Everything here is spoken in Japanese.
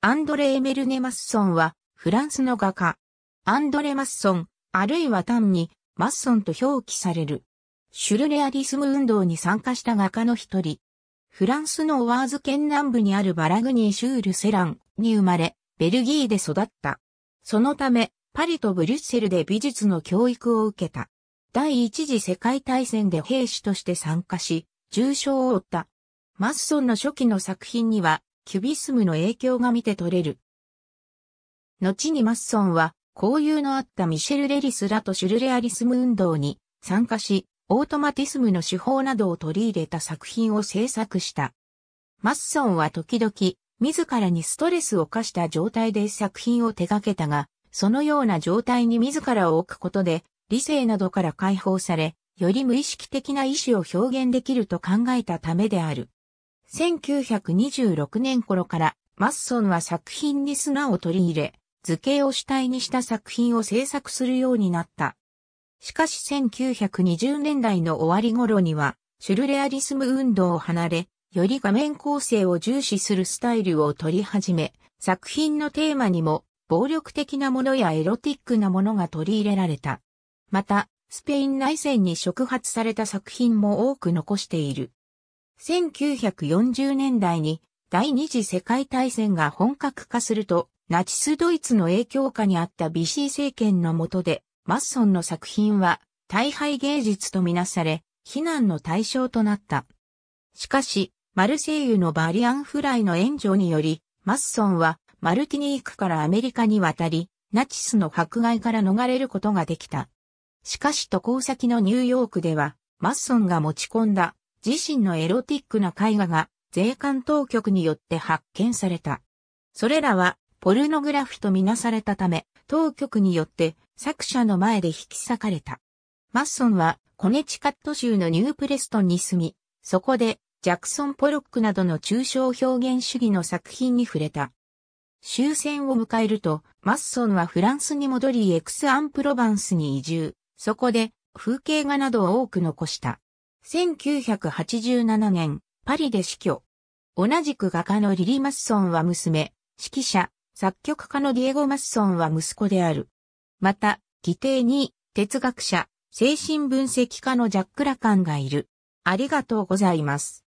アンドレエメルネ・マッソンは、フランスの画家。アンドレ・マッソン、あるいは単に、マッソンと表記される。シュルレアリスム運動に参加した画家の一人。フランスのオワーズ県南部にあるバラグニー・シュール・セランに生まれ、ベルギーで育った。そのため、パリとブリュッセルで美術の教育を受けた。第一次世界大戦で兵士として参加し、重傷を負った。マッソンの初期の作品には、キュビスムの影響が見て取れる。後にマッソンは、交友のあったミシェル・レリスらとシュルレアリスム運動に参加し、オートマティスムの手法などを取り入れた作品を制作した。マッソンは時々、自らにストレスを課した状態で作品を手掛けたが、そのような状態に自らを置くことで、理性などから解放され、より無意識的な意志を表現できると考えたためである。1926年頃からマッソンは作品に砂を取り入れ、図形を主体にした作品を制作するようになった。しかし1920年代の終わり頃には、シュルレアリスム運動を離れ、より画面構成を重視するスタイルを取り始め、作品のテーマにも暴力的なものやエロティックなものが取り入れられた。また、スペイン内戦に触発された作品も多く残している。1940年代に第二次世界大戦が本格化すると、ナチスドイツの影響下にあったビシー政権の下で、マッソンの作品は大敗芸術とみなされ、非難の対象となった。しかし、マルセイユのバリアンフライの援助により、マッソンはマルティニークからアメリカに渡り、ナチスの迫害から逃れることができた。しかし渡航先のニューヨークでは、マッソンが持ち込んだ自身のエロティックな絵画が税関当局によって発見された。それらはポルノグラフとみなされたため、当局によって作者の前で引き裂かれた。マッソンはコネチカット州のニュープレストンに住み、そこでジャクソン・ポロックなどの抽象表現主義の作品に触れた。終戦を迎えると、マッソンはフランスに戻りエクス・アン・プロヴァンスに移住。そこで風景画などを多く残した。1987年、パリで死去。同じく画家のリリ・マッソンは娘、指揮者、作曲家のディエゴ・マッソンは息子である。また、議定に、哲学者、精神分析家のジャック・ラカンがいる。ありがとうございます。